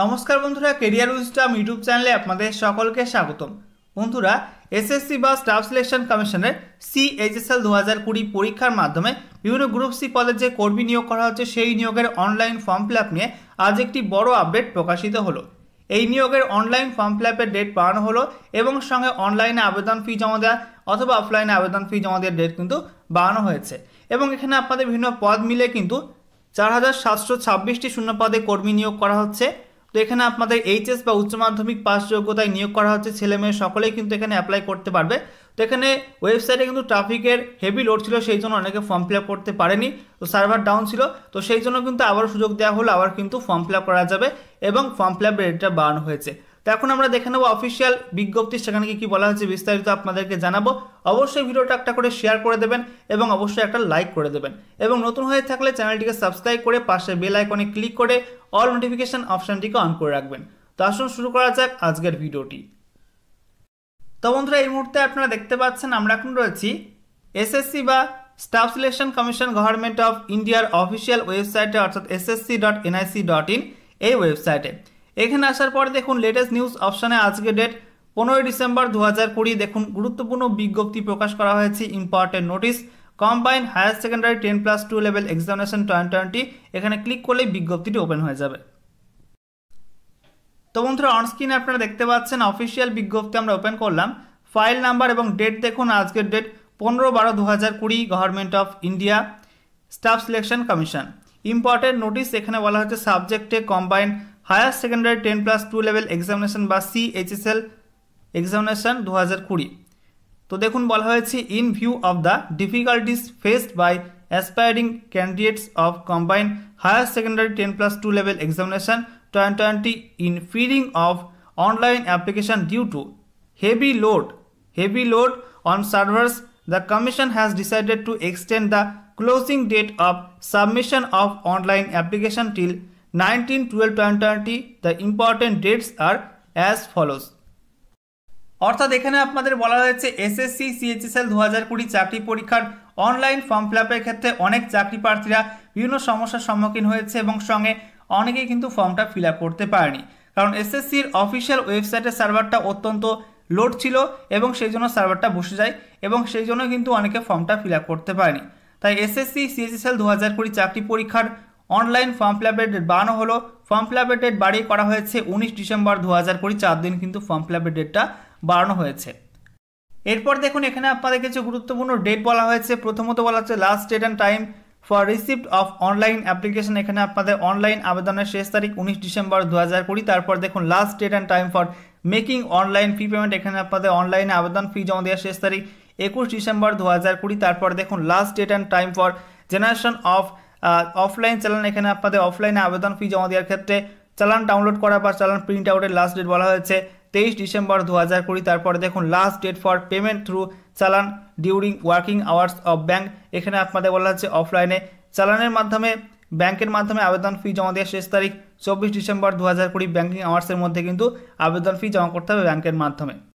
নমস্কার বন্ধুরা career উইস্টাম YouTube চ্যানেলে আপনাদের সকলকে স্বাগতম বন্ধুরা এসএসসি বা স্টাফ সিলেকশন কমিশনের সিএইচএসএল দু হাজার কুড়ি পরীক্ষার মাধ্যমে বিভিন্ন গ্রুপ সি পদে যে কর্মী নিয়োগ করা হচ্ছে সেই নিয়োগের অনলাইন ফর্ম ফিল নিয়ে আজ একটি বড় আপডেট প্রকাশিত হলো এই নিয়োগের অনলাইন ফর্ম ফিল ডেট বাড়ানো হলো এবং সঙ্গে অনলাইনে আবেদন ফি জমা দেওয়া অথবা অফলাইনে আবেদন ফি জমা দেওয়ার ডেট কিন্তু বাড়ানো হয়েছে এবং এখানে আপনাদের বিভিন্ন পদ মিলে কিন্তু চার হাজার সাতশো ছাব্বিশটি শূন্য পদে কর্মী নিয়োগ করা হচ্ছে তো এখানে আপনাদের এইচএস বা উচ্চ মাধ্যমিক পাস যোগ্যতায় নিয়োগ করা হচ্ছে ছেলে মেয়ে সকলেই কিন্তু এখানে অ্যাপ্লাই করতে পারবে তো এখানে ওয়েবসাইটে কিন্তু ট্রাফিকের হেভি লোড ছিল সেই জন্য অনেকে ফর্ম ফিল করতে পারেনি তো সার্ভার ডাউন ছিল তো সেই জন্য কিন্তু আবার সুযোগ দেওয়া হলো আবার কিন্তু ফর্ম ফিল করা যাবে এবং ফর্ম ফিল রেটটা বাড়ানো হয়েছে তো এখন আমরা দেখে নেবো অফিসিয়াল বিজ্ঞপ্তি সেখানে কি বলা হয়েছে বিস্তারিত আপনাদেরকে জানাবো অবশ্যই ভিডিওটা একটা করে শেয়ার করে দেবেন এবং অবশ্যই একটা লাইক করে দেবেন এবং নতুন হয়ে থাকলে চ্যানেলটিকে সাবস্ক্রাইব করে পাশে বেল আইকনে ক্লিক করে অল নোটিফিকেশান অপশানটিকে অন করে রাখবেন তো আসুন শুরু করা যাক আজকের ভিডিওটি তো বন্ধুরা এই মুহূর্তে আপনারা দেখতে পাচ্ছেন আমরা এখন রয়েছি এসএসসি বা staff selection commission government of ইন্ডিয়ার অফিসিয়াল ওয়েবসাইটে অর্থাৎ SSC dot NIC dot in এই ওয়েবসাইটে এখানে আসার পর দেখুন লেটেস্ট নিউজ অপশানে আজকে ডেট পনেরোই ডিসেম্বর দু হাজার কুড়ি দেখুন গুরুত্বপূর্ণ বিজ্ঞপ্তি প্রকাশ করা হয়েছে important notice combine higher secondary ten plus two level examination twenty twenty এখানে ক্লিক করলেই বিজ্ঞপ্তিটি ওপেন হয়ে যাবে তো বন্ধুরা অনস্ক্রিনে আপনারা দেখতে পাচ্ছেন অফিসিয়াল বিজ্ঞপ্তি আমরা ওপেন করলাম ফাইল নাম্বার এবং ডেট দেখুন আজকের ডেট পনেরো বারো দু হাজার কুড়ি government of India staff selection commission important notice এখানে বলা হচ্ছে সাবজেক্টে combined higher secondary ten plus two level examination বা C H S L examination দু হাজার কুড়ি তো দেখুন বলা হয়েছে in view of the difficulties faced by aspiring candidates of combine higher secondary ten plus two level examination twenty twenty in filling of online application due to heavy load heavy load on servers the commission has decided to extend the closing date of submission of online application till 1912 প্যাটার্নটি the important dates are as follows অর্থাৎ এখানে আপনাদের বলা হয়েছে SSC CHSL দু হাজার কুড়ি চাকরি পরীক্ষার অনলাইন ফর্ম ফিল ক্ষেত্রে অনেক চাকরি প্রার্থীরা বিভিন্ন সমস্যার সম্মুখীন হয়েছে এবং সঙ্গে অনেকেই কিন্তু ফর্মটা ফিল করতে পারেনি কারণ এসএসসির অফিসিয়াল ওয়েবসাইটের সার্ভারটা অত্যন্ত লোড ছিল এবং সেই জন্য সার্ভারটা বসে যায় এবং সেই জন্য কিন্তু অনেকে ফর্মটা ফিল করতে পারেনি তাই এসএসসি সিএসএসএল দু হাজার কুড়ি চাকরি পরীক্ষার অনলাইন ফর্ম ফিল বানো ডেট হলো ফর্ম ফিল আপের ডেট বাড়িয়ে করা হয়েছে উনিশ ডিসেম্বর দু হাজার কুড়ি চার দিন কিন্তু ফর্ম ফিল ডেটটা বাড়ানো হয়েছে এরপর দেখুন এখানে আপনাদের কিছু গুরুত্বপূর্ণ ডেট বলা হয়েছে প্রথমত বলা হচ্ছে last date and time for receipt of online application এখানে আপনাদের অনলাইন আবেদনের শেষ তারিখ উনিশ ডিসেম্বর দু হাজার কুড়ি তারপর দেখুন last date and time for making online fee payment এখানে আপনাদের অনলাইনে আবেদন ফি জমা দেওয়ার শেষ তারিখ একুশ ডিসেম্বর দু হাজার কুড়ি তারপর দেখুন last date and time for generation of offline challan এখানে আপনাদের অফলাইনে আবেদন ফি জমা দেওয়ার ক্ষেত্রে চালান ডাউনলোড করা বা চালান প্রিন্ট আউটের লাস্ট ডেট বলা হয়েছে তেইশ ডিসেম্বর দু হাজার কুড়ি তারপরে দেখুন last date for payment through challan during working hours of bank এখানে আপনাদের বলা হচ্ছে অফলাইনে চালানের মাধ্যমে ব্যাংকের মাধ্যমে আবেদন ফি জমা দেওয়ার শেষ তারিখ চব্বিশ ডিসেম্বর দু হাজার কুড়ি ব্যাঙ্কিং আওয়ার্সের মধ্যে কিন্তু আবেদন ফি জমা করতে হবে ব্যাংকের মাধ্যমে